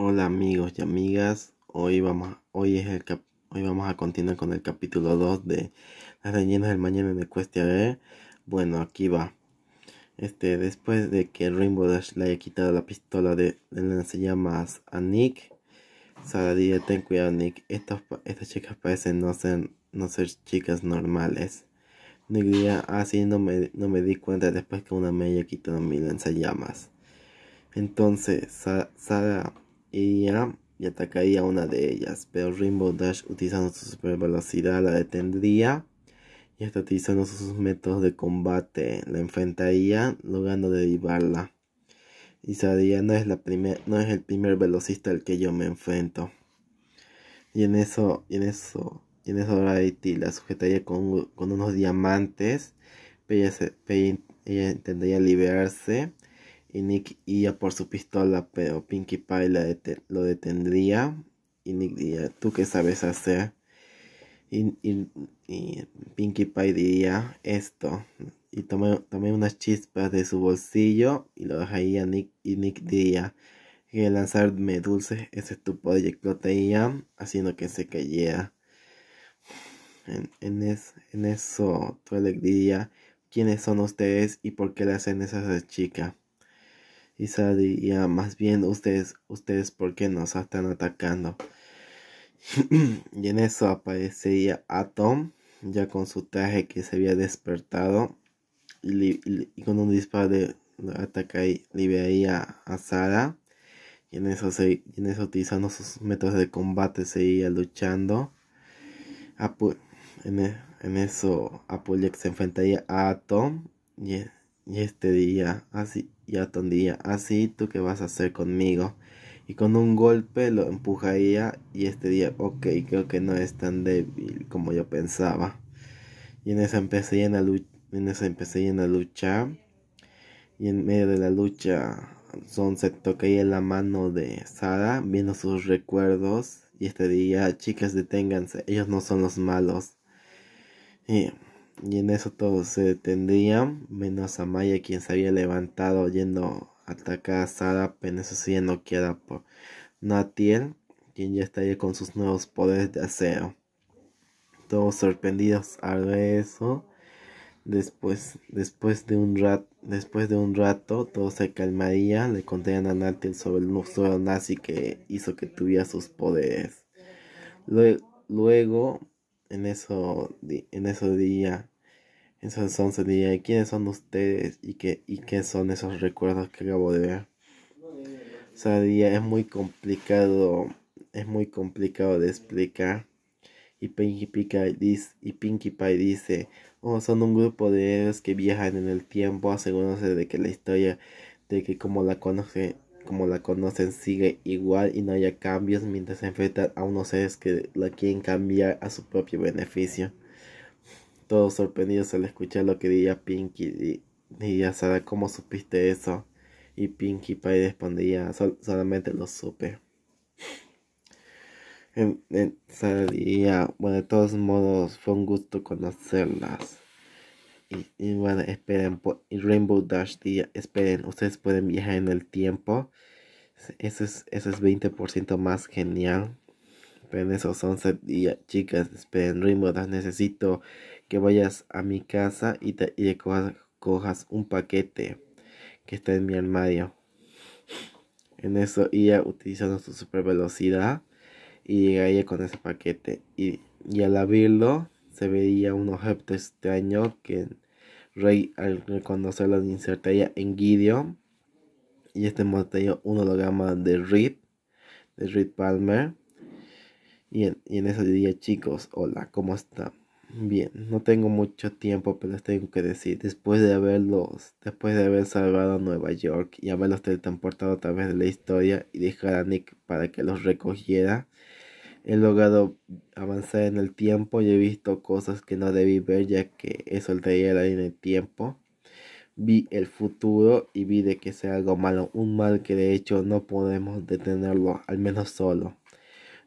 Hola amigos y amigas, hoy vamos, hoy es el cap, hoy vamos a continuar con el capítulo 2 de Las leyendas del mañana de Cuestia ver Bueno, aquí va. Este, después de que Rainbow Dash le haya quitado la pistola de, de a Nick, Sara ten cuidado Nick, estas, estas chicas parecen no ser, no ser chicas normales. Nick así ah, no, me, no me di cuenta después que una me haya quitado mi lanzallamas. Entonces, Sara y, y atacaría una de ellas. Pero Rainbow Dash, utilizando su super velocidad, la detendría. Y hasta utilizando sus métodos de combate, la enfrentaría, logrando derivarla Y sabía no es, la no es el primer velocista al que yo me enfrento. Y en eso, y en eso, y en eso Rarity la sujetaría con, unos diamantes. Pero ella, se, pero ella intentaría liberarse y Nick iría por su pistola, pero Pinkie Pie lo detendría. Y Nick diría, ¿tú qué sabes hacer? Y, Pinkie Pie diría esto. Y tomé, unas chispas de su bolsillo y lo dejaría Nick. Y Nick diría que lanzarme dulces ese es tu y explotaría, haciendo que se cayera. En, en, eso, diría, ¿quiénes son ustedes y por qué le hacen esas chicas? Y Sara más bien ustedes, ustedes, ¿por qué nos están atacando? y en eso aparecería Atom, ya con su traje que se había despertado, y, con un disparo de ataque. y liberaría a Sara. Y en eso, en eso utilizando sus métodos de combate, seguía luchando. E, en, eso, Apulex se enfrentaría a Atom. Y, e, y este día, así, y atondía así tú que vas a hacer conmigo. Y con un golpe lo empujaría y este día, ok, creo que no es tan débil como yo pensaba. Y en esa empecé en la en empecé en la lucha. Y en medio de la lucha, Son se en la mano de Sara, viendo sus recuerdos. Y este día, chicas, deténganse, ellos no son los malos. Y y en eso todos se detendrían, menos Amaya quien se había levantado yendo a atacar a Sara, pero eso no queda por Natiel, quien ya estaría con sus nuevos poderes de acero. Todos sorprendidos al ver eso. Después, después, de un después de un rato, todo se calmaría. Le contarían a Natiel sobre el monstruo nazi que hizo que tuviera sus poderes. luego en eso, en esos días, en esos 11 días, quiénes son ustedes y qué, y qué son esos recuerdos que acabo de ver. es muy complicado, es muy complicado de explicar. Y Pinkie Pie dice, y Pie dice oh, son un grupo de ellos que viajan en el tiempo asegurándose de que la historia, de que como la conoce como la conocen sigue igual y no haya cambios mientras enfrentan a unos seres que la quieren cambiar a su propio beneficio. Todos sorprendidos al escuchar lo que diría Pinky, diría Sara, ¿cómo supiste eso? Y Pinky Pie respondía, solamente lo supe. En, Sara diría, bueno, de todos modos, fue un gusto conocerlas y, y, bueno, esperen, Rainbow Dash, día, esperen, ustedes pueden viajar en el tiempo. Eso es, 20% más genial. Pero en esos 11 días, chicas, esperen, Rainbow Dash, necesito que vayas a mi casa y, te, cojas, un paquete que está en mi armario. En eso, ella utilizando su super velocidad y ella con ese paquete. Y, y al abrirlo, se veía un objeto extraño que Rey al reconocerlo insertaría en Gideon y este mostraría un holograma de Reed. de Reed Palmer. Y en, y en ese día chicos, hola, ¿cómo están? Bien, no tengo mucho tiempo, pero les tengo que decir, después de haberlos, después de haber salvado a Nueva York y haberlos teletransportado a través de la historia y dejar a Nick para que los recogiera, He logrado avanzar en el tiempo y he visto cosas que no debí ver ya que eso traía la línea tiempo. Vi el futuro y vi de que sea algo malo, un mal que de hecho no podemos detenerlo, al menos solo.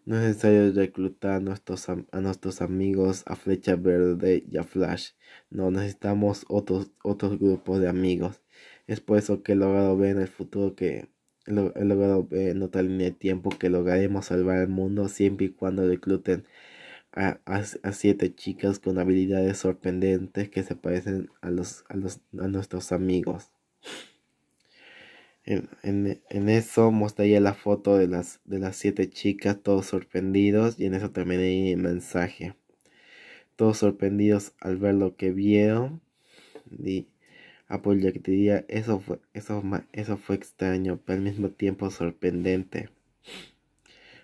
No es necesario reclutar a nuestros, a nuestros amigos a Flecha Verde y a Flash. No, necesitamos otros, otros grupos de amigos. Es por eso que he logrado ver en el futuro que he logrado eh, en otra de tiempo que lograremos salvar al mundo siempre y cuando recluten a, siete chicas con habilidades sorprendentes que se parecen a, los, a, los, nuestros amigos. En, eso mostraría la foto de las, de las siete chicas, todos sorprendidos, y en eso también hay el mensaje. Todos sorprendidos al ver lo que vieron. Y, que eso fue, eso, eso fue extraño, pero al mismo tiempo sorprendente.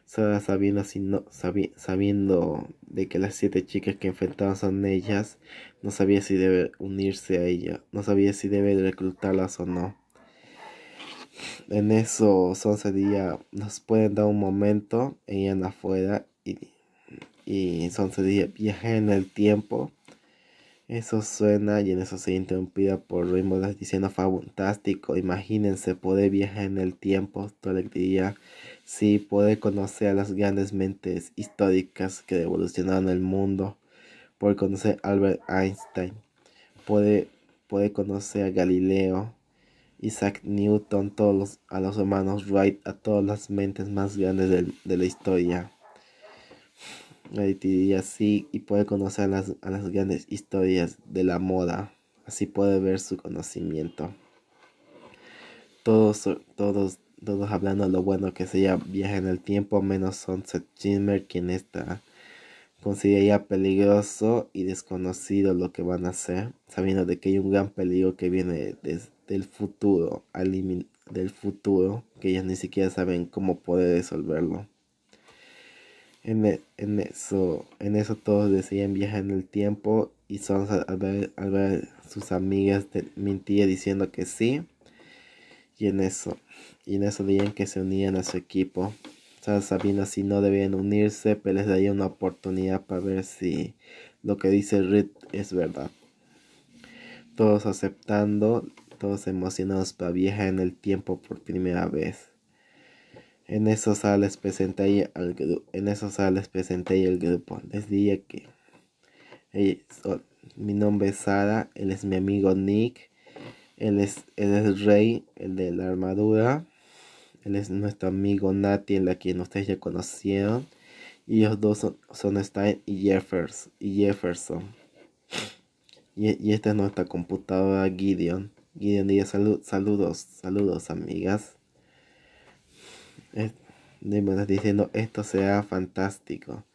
Sara sabiendo, sabiendo de que las siete chicas que enfrentaban son ellas, no sabía si debe unirse a ella, no sabía si debe reclutarlas o no. En eso Sonsa días, nos pueden dar un momento, ella anda afuera y, y Sonsa diría, viaje en el tiempo eso suena y en eso se interrumpida por Raymond diciendo fantástico. Imagínense poder viajar en el tiempo, el día, Sí, poder conocer a las grandes mentes históricas que revolucionaron el mundo. Poder conocer a Albert Einstein. Poder, conocer a Galileo, Isaac Newton, todos a los hermanos Wright, a todas las mentes más grandes de la historia y así y puede conocer las, a las grandes historias de la moda. Así puede ver su conocimiento. Todos, todos, todos hablando lo bueno que sería viaje en el tiempo, menos Sunset Jimmer, quien está ya peligroso y desconocido lo que van a hacer, sabiendo de que hay un gran peligro que viene desde futuro, del futuro, que ellos ni siquiera saben cómo poder resolverlo. E, en, eso, en eso todos decían viajar en el tiempo y son al ver, sus amigas de, diciendo que sí. Y en eso, y en eso decían que se unían a su equipo. Sabiendo si no debían unirse, pero les daría una oportunidad para ver si lo que dice Rit es verdad. Todos aceptando, todos emocionados para viajar en el tiempo por primera vez. En esos sales les presenté al En les presenté grupo. Les dije que eh, mi nombre es Sara, él es mi amigo Nick, él es, el Rey, el de la armadura, él es nuestro amigo Nati, en la quien ustedes ya conocieron. Y los dos son, Stein y Jefferson. Y, esta es nuestra computadora Gideon. Gideon dice saludos, saludos amigas está diciendo esto será fantástico.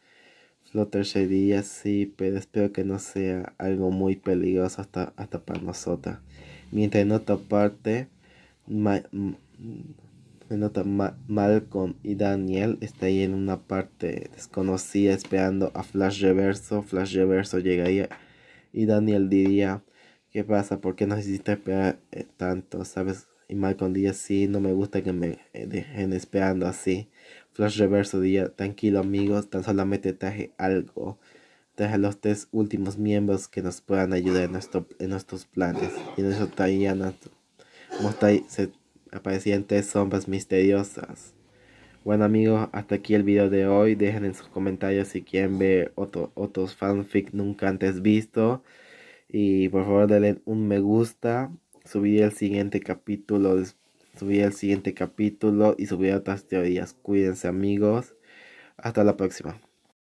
Flutter sería sí, pero espero que no sea algo muy peligroso hasta, hasta para nosotros. Mientras en otra parte, mm, Malcolm y Daniel están ahí en una parte desconocida esperando a Flash Reverso. Flash Reverso llegaría y Daniel diría, ¿qué pasa? ¿Por qué nos hiciste esperar eh, tanto? ¿Sabes? y Malcolm día sí, no me gusta que me eh, dejen esperando así. Flash Reverso día tranquilo amigos, tan solamente traje algo. Traje los tres últimos miembros que nos puedan ayudar en, nuestro, en nuestros planes. Y en eso está se aparecían tres sombras misteriosas. Bueno amigos, hasta aquí el video de hoy. Dejen en sus comentarios si quieren ver otro, otros fanfic nunca antes visto. Y por favor denle un me gusta subí el siguiente capítulo, subí el siguiente capítulo y subí otras teorías. Cuídense amigos. Hasta la próxima.